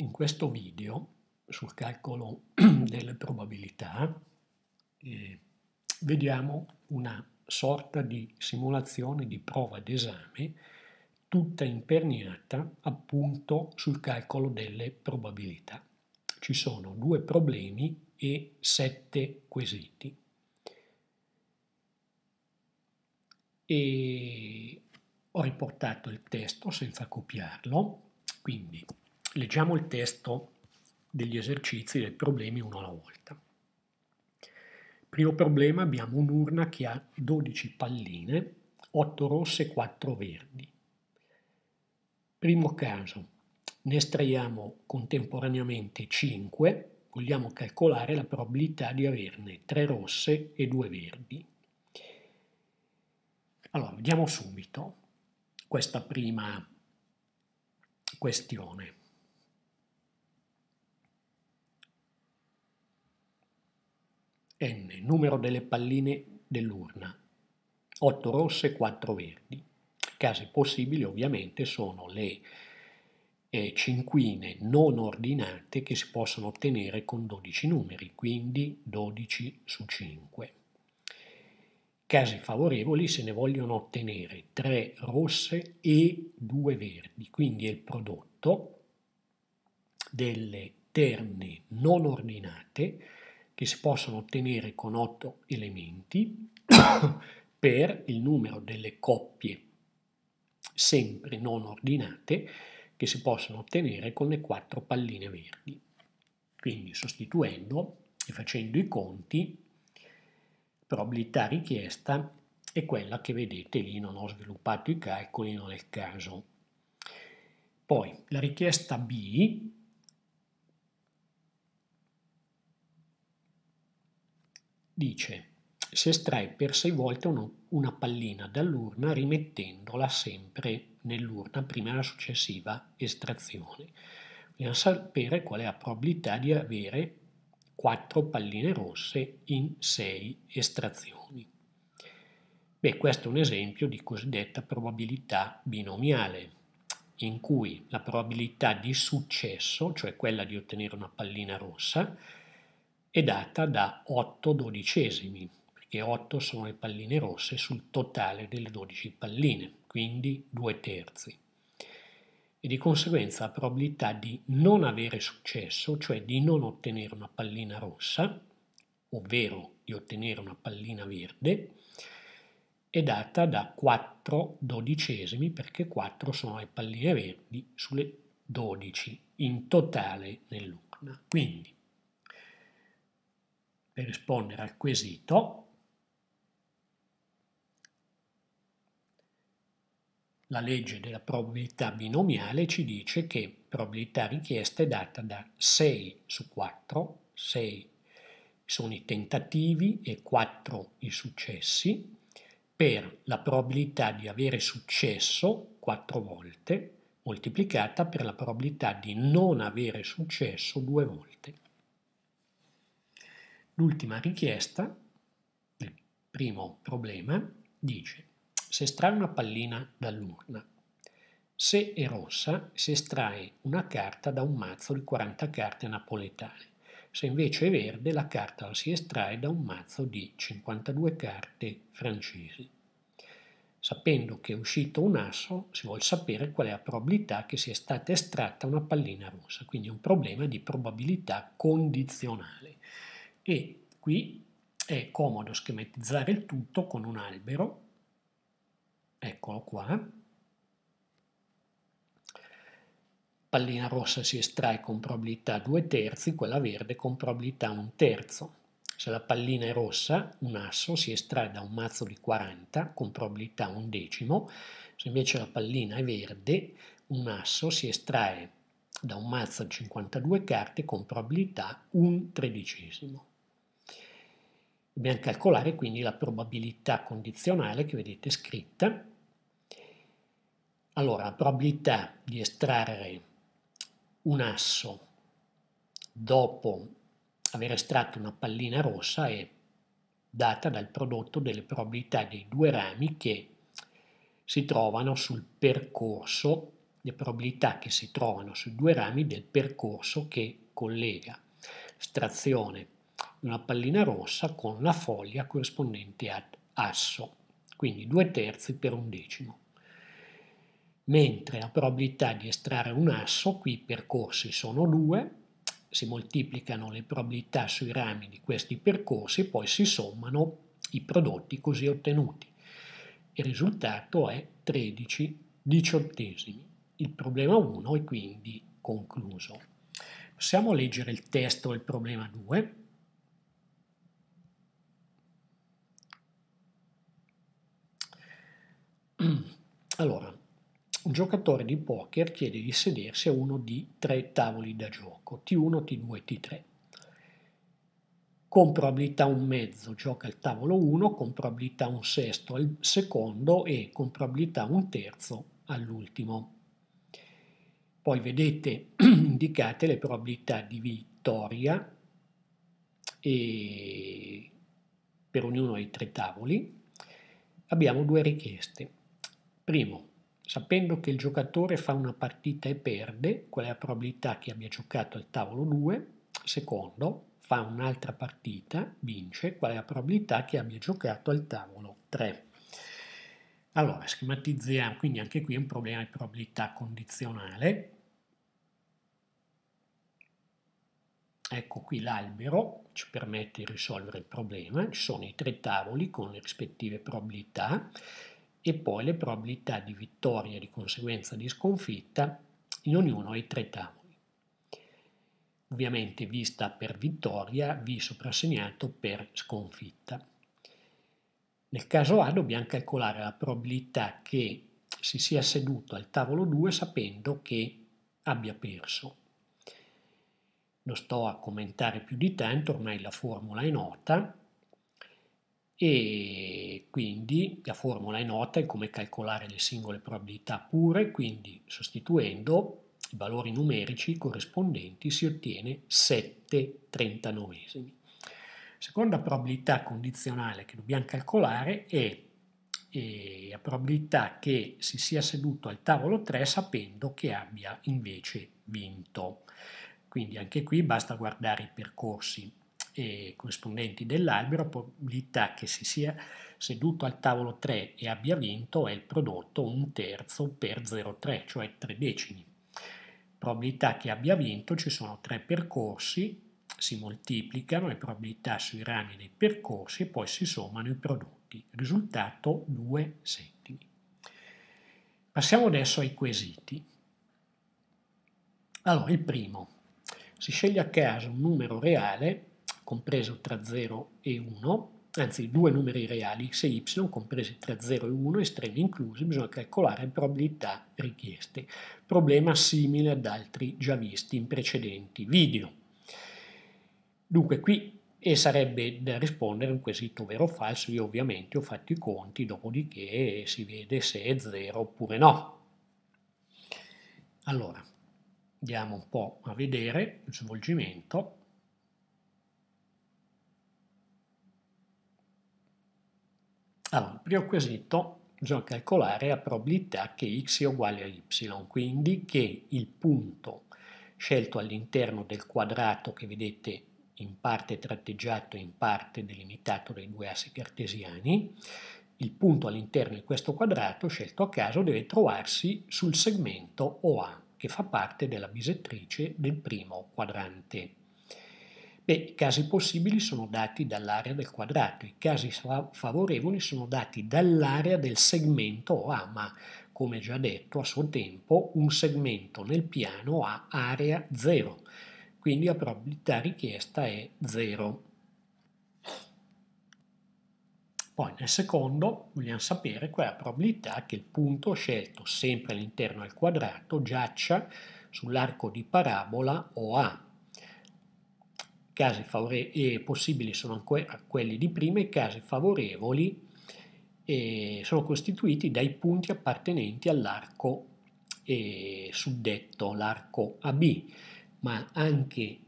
In questo video sul calcolo delle probabilità eh, vediamo una sorta di simulazione di prova d'esame tutta imperniata appunto sul calcolo delle probabilità. Ci sono due problemi e sette quesiti. E ho riportato il testo senza copiarlo, quindi Leggiamo il testo degli esercizi dei problemi uno alla volta. Primo problema abbiamo un'urna che ha 12 palline, 8 rosse e 4 verdi. Primo caso, ne estraiamo contemporaneamente 5, vogliamo calcolare la probabilità di averne 3 rosse e 2 verdi. Allora, vediamo subito questa prima questione. N. Numero delle palline dell'urna. 8 rosse, e 4 verdi. Casi possibili ovviamente sono le eh, cinquine non ordinate che si possono ottenere con 12 numeri, quindi 12 su 5. Casi favorevoli se ne vogliono ottenere 3 rosse e 2 verdi, quindi è il prodotto delle terne non ordinate che si possono ottenere con otto elementi per il numero delle coppie sempre non ordinate che si possono ottenere con le quattro palline verdi. Quindi sostituendo e facendo i conti, probabilità richiesta è quella che vedete lì, non ho sviluppato i calcoli, non è il caso. Poi la richiesta B dice si estrae per sei volte uno, una pallina dall'urna rimettendola sempre nell'urna prima della successiva estrazione. Vogliamo sapere qual è la probabilità di avere quattro palline rosse in sei estrazioni. Beh, questo è un esempio di cosiddetta probabilità binomiale, in cui la probabilità di successo, cioè quella di ottenere una pallina rossa, è data da 8 dodicesimi, perché 8 sono le palline rosse sul totale delle 12 palline, quindi 2 terzi. E di conseguenza la probabilità di non avere successo, cioè di non ottenere una pallina rossa, ovvero di ottenere una pallina verde, è data da 4 dodicesimi perché 4 sono le palline verdi sulle 12 in totale nell'urna. Quindi per rispondere al quesito, la legge della probabilità binomiale ci dice che probabilità richiesta è data da 6 su 4, 6 sono i tentativi e 4 i successi, per la probabilità di avere successo 4 volte moltiplicata per la probabilità di non avere successo 2 volte. L'ultima richiesta il primo problema dice se estrae una pallina dall'urna. Se è rossa, si estrae una carta da un mazzo di 40 carte napoletane. Se invece è verde, la carta la si estrae da un mazzo di 52 carte francesi. Sapendo che è uscito un asso, si vuole sapere qual è la probabilità che sia stata estratta una pallina rossa, quindi è un problema di probabilità condizionale e qui è comodo schematizzare il tutto con un albero, eccolo qua, pallina rossa si estrae con probabilità 2 terzi, quella verde con probabilità 1 terzo. Se la pallina è rossa, un asso si estrae da un mazzo di 40 con probabilità un decimo, se invece la pallina è verde, un asso si estrae da un mazzo di 52 carte con probabilità un tredicesimo. Dobbiamo calcolare quindi la probabilità condizionale che vedete scritta. Allora, la probabilità di estrarre un asso dopo aver estratto una pallina rossa è data dal prodotto delle probabilità dei due rami che si trovano sul percorso, le probabilità che si trovano sui due rami del percorso che collega estrazione una pallina rossa con la foglia corrispondente ad asso, quindi due terzi per un decimo. Mentre la probabilità di estrarre un asso, qui i percorsi sono due, si moltiplicano le probabilità sui rami di questi percorsi, poi si sommano i prodotti così ottenuti. Il risultato è 13 diciottesimi. Il problema 1 è quindi concluso. Possiamo leggere il testo del problema 2. Allora, un giocatore di poker chiede di sedersi a uno di tre tavoli da gioco, T1, T2, T3. Con probabilità un mezzo gioca il tavolo 1, con probabilità un sesto al secondo e con probabilità un terzo all'ultimo. Poi vedete indicate le probabilità di vittoria per ognuno dei tre tavoli. Abbiamo due richieste Primo, sapendo che il giocatore fa una partita e perde, qual è la probabilità che abbia giocato al tavolo 2? Secondo, fa un'altra partita, vince, qual è la probabilità che abbia giocato al tavolo 3? Allora, schematizziamo, quindi anche qui è un problema di probabilità condizionale. Ecco qui l'albero, ci permette di risolvere il problema, ci sono i tre tavoli con le rispettive probabilità, e poi le probabilità di vittoria e di conseguenza di sconfitta in ognuno dei tre tavoli. Ovviamente V sta per vittoria, V soprassegnato per sconfitta. Nel caso A dobbiamo calcolare la probabilità che si sia seduto al tavolo 2 sapendo che abbia perso. Non sto a commentare più di tanto, ormai la formula è nota, e quindi la formula è nota, è come calcolare le singole probabilità pure, quindi sostituendo i valori numerici corrispondenti si ottiene 7 trentanovesimi. Seconda probabilità condizionale che dobbiamo calcolare è eh, la probabilità che si sia seduto al tavolo 3 sapendo che abbia invece vinto. Quindi anche qui basta guardare i percorsi e corrispondenti dell'albero, probabilità che si sia seduto al tavolo 3 e abbia vinto è il prodotto 1 terzo per 0,3, cioè 3 decimi. Probabilità che abbia vinto ci sono tre percorsi, si moltiplicano le probabilità sui rami dei percorsi e poi si sommano i prodotti. Risultato 2 settimi. Passiamo adesso ai quesiti. Allora, il primo. Si sceglie a caso un numero reale compreso tra 0 e 1, anzi due numeri reali x e y compresi tra 0 e 1, estremi inclusi, bisogna calcolare probabilità richieste. Problema simile ad altri già visti in precedenti video. Dunque qui e sarebbe da rispondere un quesito vero o falso, io ovviamente ho fatto i conti, dopodiché si vede se è 0 oppure no. Allora, andiamo un po' a vedere il svolgimento. Allora, il primo quesito bisogna calcolare la probabilità che x sia uguale a y, quindi che il punto scelto all'interno del quadrato che vedete in parte tratteggiato e in parte delimitato dai due assi cartesiani, il punto all'interno di questo quadrato scelto a caso deve trovarsi sul segmento OA, che fa parte della bisettrice del primo quadrante. Beh, i casi possibili sono dati dall'area del quadrato, i casi favorevoli sono dati dall'area del segmento OA, ma come già detto a suo tempo, un segmento nel piano ha area 0, quindi la probabilità richiesta è 0. Poi nel secondo vogliamo sapere qual è la probabilità che il punto scelto sempre all'interno del quadrato giaccia sull'arco di parabola OA casi favore- e possibili sono ancora quelli di prima, i casi favorevoli eh, sono costituiti dai punti appartenenti all'arco eh, suddetto, l'arco AB, ma anche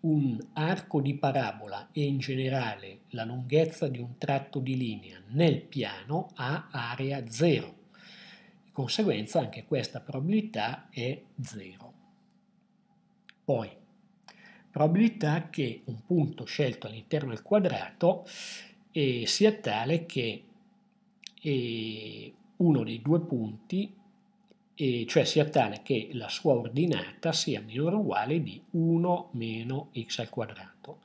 un arco di parabola e in generale la lunghezza di un tratto di linea nel piano ha area 0. Di conseguenza anche questa probabilità è 0. Poi probabilità che un punto scelto all'interno del quadrato eh, sia tale che eh, uno dei due punti, eh, cioè sia tale che la sua ordinata sia minore o uguale di 1 meno x al quadrato.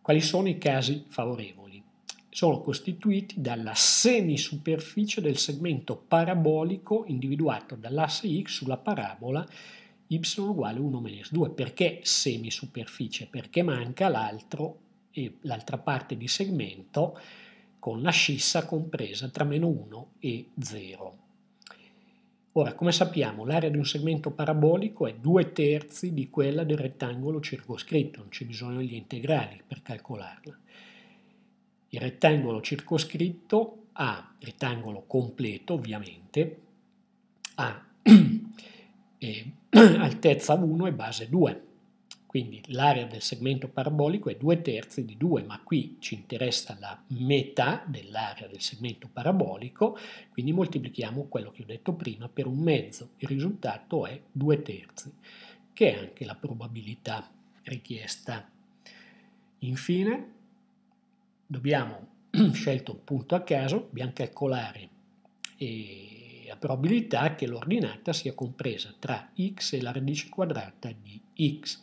Quali sono i casi favorevoli? Sono costituiti dalla semisuperficie del segmento parabolico individuato dall'asse x sulla parabola y uguale 1 meno 2 perché semisuperficie? Perché manca l'altra parte di segmento con la scissa compresa tra meno 1 e 0. Ora, come sappiamo, l'area di un segmento parabolico è 2 terzi di quella del rettangolo circoscritto, non c'è bisogno degli integrali per calcolarla. Il rettangolo circoscritto ha, rettangolo completo ovviamente, ha eh, altezza 1 e base 2. Quindi l'area del segmento parabolico è 2 terzi di 2, ma qui ci interessa la metà dell'area del segmento parabolico, quindi moltiplichiamo quello che ho detto prima per un mezzo. Il risultato è 2 terzi, che è anche la probabilità richiesta. Infine, dobbiamo, scelto un punto a caso, dobbiamo calcolare eh, a probabilità che l'ordinata sia compresa tra x e la radice quadrata di x.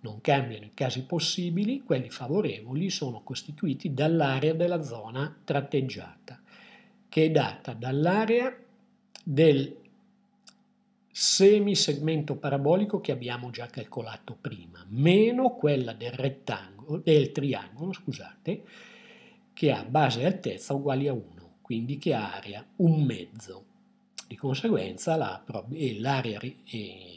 Non cambiano i casi possibili, quelli favorevoli sono costituiti dall'area della zona tratteggiata, che è data dall'area del semisegmento parabolico che abbiamo già calcolato prima, meno quella del, rettangolo, del triangolo scusate, che ha base e altezza uguali a 1, quindi che ha area un mezzo di conseguenza la, l'area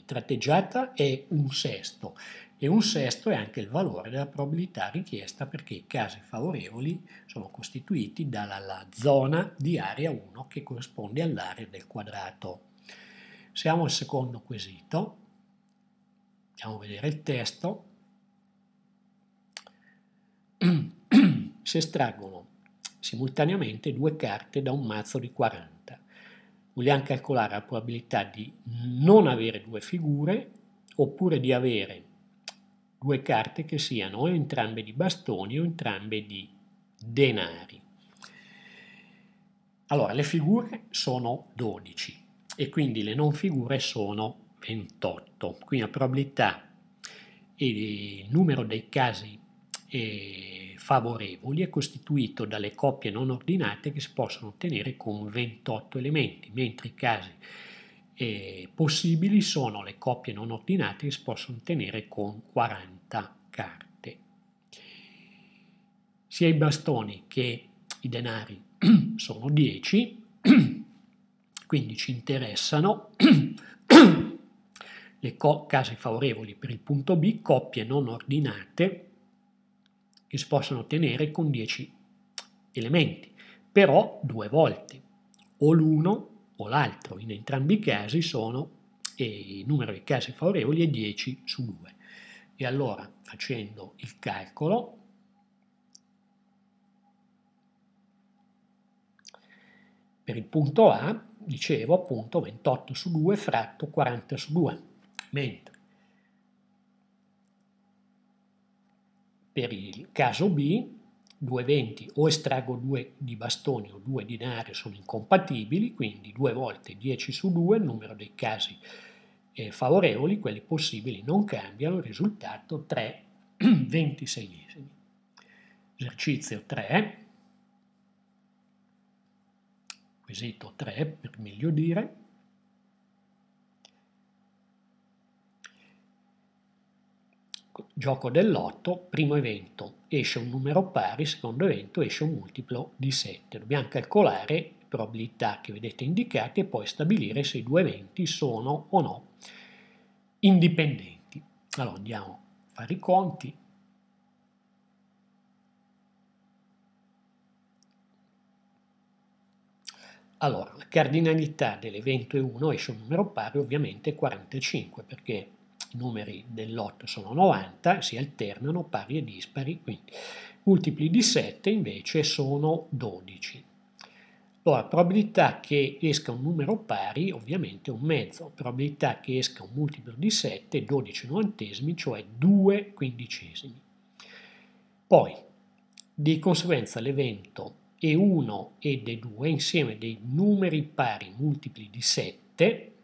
tratteggiata è un sesto e un sesto è anche il valore della probabilità richiesta perché i casi favorevoli sono costituiti dalla zona di area 1 che corrisponde all'area del quadrato. Siamo al secondo quesito, andiamo a vedere il testo. si estraggono simultaneamente due carte da un mazzo di 40 vogliamo calcolare la probabilità di non avere due figure oppure di avere due carte che siano entrambe di bastoni o entrambe di denari. Allora, le figure sono 12 e quindi le non figure sono 28, quindi la probabilità e il numero dei casi eh, favorevoli è costituito dalle coppie non ordinate che si possono ottenere con 28 elementi, mentre i casi eh, possibili sono le coppie non ordinate che si possono ottenere con 40 carte. Sia i bastoni che i denari sono 10, quindi ci interessano le case favorevoli per il punto B, coppie non ordinate che si possono ottenere con 10 elementi, però due volte, o l'uno o l'altro, in entrambi i casi sono eh, il numero di casi favorevoli è 10 su 2. E allora facendo il calcolo per il punto A dicevo appunto 28 su 2 fratto 40 su 2, mentre Per il caso B, due venti o estraggo 2 di bastoni o 2 di denari sono incompatibili, quindi due volte 10 su 2 il numero dei casi eh, favorevoli, quelli possibili non cambiano, risultato 3 26esimi. Esercizio 3, quesito 3 per meglio dire, gioco dell'otto, primo evento esce un numero pari, secondo evento esce un multiplo di 7. Dobbiamo calcolare le probabilità che vedete indicate e poi stabilire se i due eventi sono o no indipendenti. Allora andiamo a fare i conti. Allora, la cardinalità dell'evento è 1, esce un numero pari ovviamente 45 perché i numeri dell'8 sono 90, si alternano pari e dispari, quindi multipli di 7 invece sono 12. Allora, probabilità che esca un numero pari ovviamente è un mezzo, probabilità che esca un multiplo di 7 12 novantesimi, cioè 2 quindicesimi. Poi, di conseguenza l'evento E1 ed E2 insieme dei numeri pari multipli di 7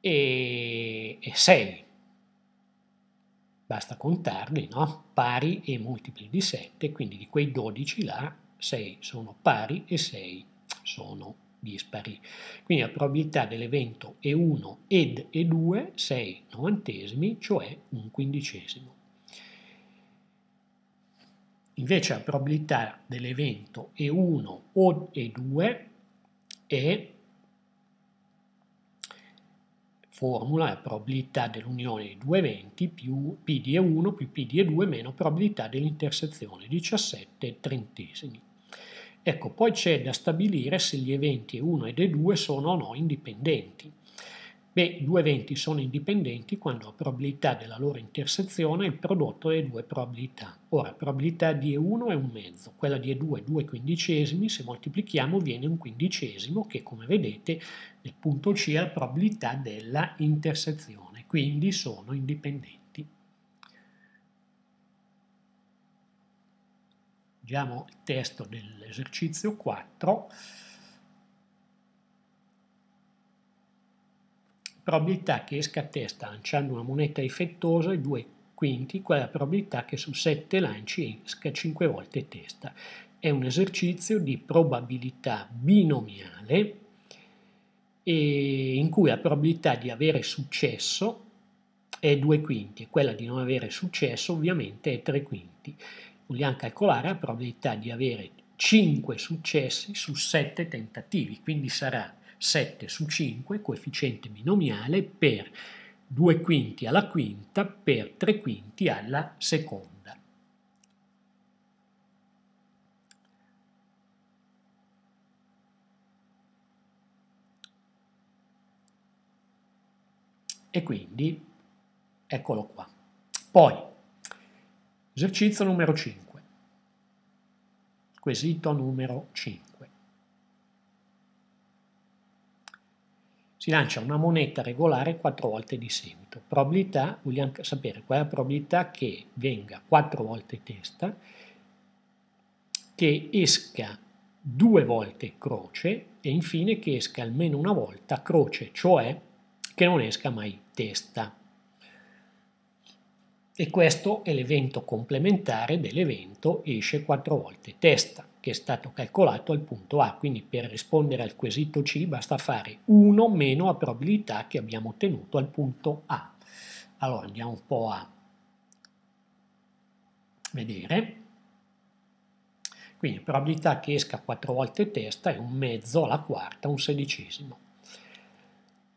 e, e 6. Basta contarli, no? pari e multipli di 7, quindi di quei 12 là 6 sono pari e 6 sono dispari. Quindi la probabilità dell'evento è 1 ed è 2, 6 novantesimi, cioè un quindicesimo. Invece la probabilità dell'evento è 1 o è 2 è formula è probabilità dell'unione di due eventi più P di E1 più P di E2 meno probabilità dell'intersezione 17 trentesimi. Ecco, poi c'è da stabilire se gli eventi E1 ed E2 sono o no indipendenti. Beh, due eventi sono indipendenti quando la probabilità della loro intersezione è il prodotto delle due probabilità. Ora, probabilità di E1 è un mezzo, quella di E2 è due quindicesimi, se moltiplichiamo viene un quindicesimo che come vedete nel punto C è la probabilità della intersezione, quindi sono indipendenti. Leggiamo il testo dell'esercizio 4. probabilità che esca a testa lanciando una moneta difettosa è 2 quinti, quella è la probabilità che su 7 lanci esca 5 volte testa. È un esercizio di probabilità binomiale in cui la probabilità di avere successo è 2 quinti e quella di non avere successo ovviamente è 3 quinti. Vogliamo calcolare la probabilità di avere 5 successi su 7 tentativi, quindi sarà 7 su 5, coefficiente binomiale per 2 quinti alla quinta per 3 quinti alla seconda. e quindi eccolo qua. Poi, esercizio numero 5, quesito numero 5. si lancia una moneta regolare quattro volte di seguito. Probabilità, vogliamo sapere qual è la probabilità che venga quattro volte testa, che esca due volte croce e infine che esca almeno una volta croce, cioè che non esca mai testa. E questo è l'evento complementare dell'evento esce quattro volte testa che è stato calcolato al punto A, quindi per rispondere al quesito C basta fare 1 meno la probabilità che abbiamo ottenuto al punto A. Allora andiamo un po' a vedere. Quindi probabilità che esca 4 volte testa è un mezzo alla quarta, un sedicesimo.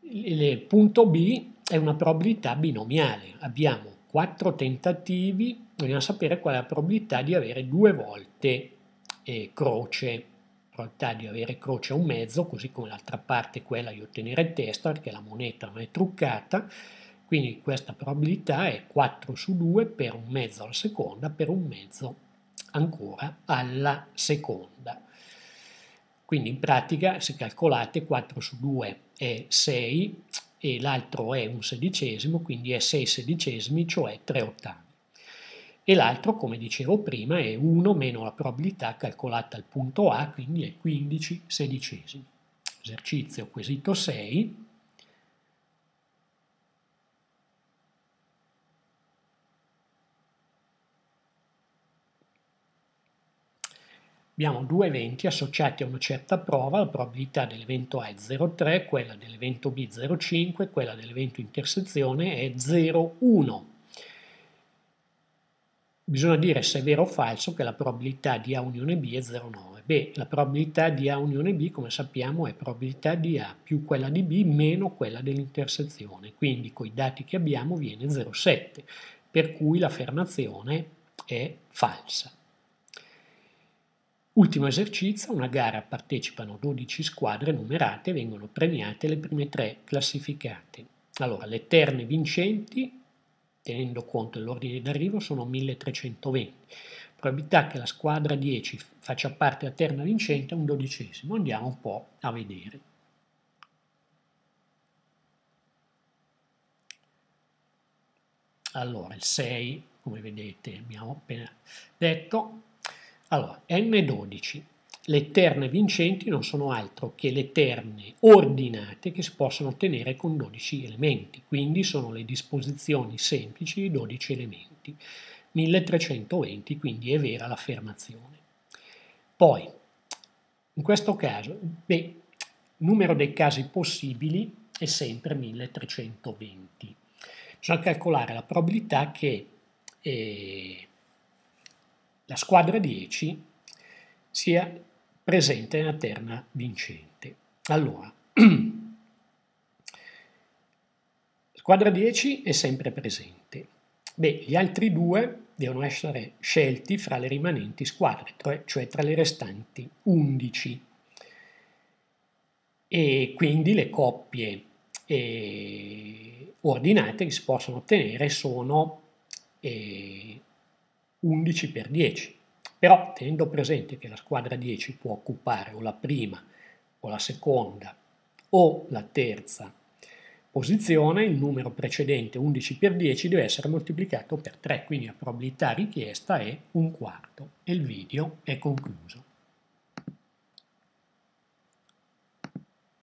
Il punto B è una probabilità binomiale. Abbiamo 4 tentativi, dobbiamo sapere qual è la probabilità di avere due volte eh, croce, probabilità di avere croce a un mezzo, così come l'altra parte quella di ottenere testa, perché la moneta non è truccata, quindi questa probabilità è 4 su 2 per un mezzo alla seconda, per un mezzo ancora alla seconda. Quindi in pratica se calcolate 4 su 2 è 6 e l'altro è un sedicesimo, quindi è 6 sedicesimi, cioè 3 ottavi e l'altro, come dicevo prima, è 1 meno la probabilità calcolata al punto A, quindi è 15 sedicesimi. Esercizio quesito 6. Abbiamo due eventi associati a una certa prova, la probabilità dell'evento A è 0,3, quella dell'evento B 0,5, quella dell'evento intersezione è 0,1 bisogna dire se è vero o falso che la probabilità di A unione B è 0,9. Beh, la probabilità di A unione B, come sappiamo, è probabilità di A più quella di B meno quella dell'intersezione, quindi con i dati che abbiamo viene 0,7, per cui l'affermazione è falsa. Ultimo esercizio, una gara partecipano 12 squadre numerate, vengono premiate le prime tre classificate. Allora, le terne vincenti tenendo conto dell'ordine d'arrivo, sono 1320. Probabilità che la squadra 10 faccia parte a terna vincente è un dodicesimo. Andiamo un po' a vedere. Allora, il 6, come vedete, abbiamo appena detto. Allora, m 12 le terne vincenti non sono altro che le terne ordinate che si possono ottenere con 12 elementi, quindi sono le disposizioni semplici di 12 elementi. 1320, quindi è vera l'affermazione. Poi, in questo caso, beh, numero dei casi possibili è sempre 1320. Bisogna calcolare la probabilità che eh, la squadra 10 sia presente nella terna vincente. Allora, squadra 10 è sempre presente. Beh, gli altri due devono essere scelti fra le rimanenti squadre, cioè tra le restanti 11. E quindi le coppie eh, ordinate che si possono ottenere sono eh, 11 per 10 però tenendo presente che la squadra 10 può occupare o la prima o la seconda o la terza posizione, il numero precedente 11 per 10 deve essere moltiplicato per 3, quindi la probabilità richiesta è un quarto e il video è concluso.